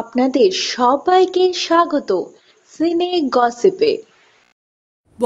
আপনাদের সবাইকে স্বাগত সিনে গসিপে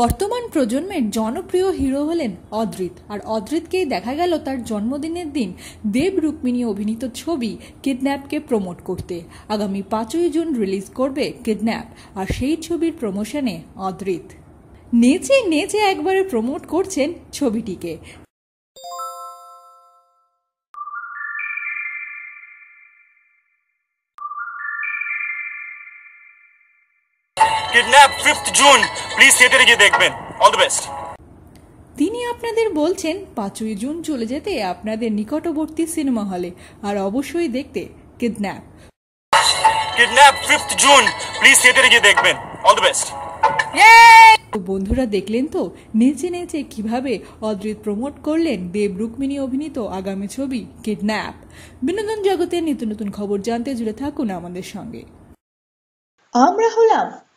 বর্তমান প্রজন্মের জনপ্রিয় হিরো হলেন অদ্রিত আর অদ্রিতকেই দেখা গেল তার জন্মদিনের দিন দেব রুক্মিণী অভিনীত ছবি কিডন্যাপকে প্রমোট করতে আগামী পাঁচই জুন রিলিজ করবে কিডন্যাপ আর সেই ছবির প্রমোশনে অদ্রিত নেচে নেচে একবারে প্রমোট করছেন ছবিটিকে কিডন্যাপ ফিফথ জুন প্লিজ থিয়েটারে গিয়ে দেখবেন অল দ্য বেস্ট তিনি আপনাদের বলছেন পাঁচই জুন চলে যেতে আপনাদের নিকটবর্তী সিনেমা হলে আর অবশ্যই দেখতে Kidnap Kidnap fifth June please থিয়েটারে গিয়ে দেখবেন অল দ্য বেস্ট বন্ধুরা দেখলেন তো নেচে নেচে কিভাবে অদ্রিত প্রমোট করলেন দেব রুক্মিণী অভিনীত আগামী ছবি কিডন্যাপ বিনোদন জগতের নিত্য নতুন খবর জানতে জুড়ে থাকুন আমাদের সঙ্গে আমরা হলাম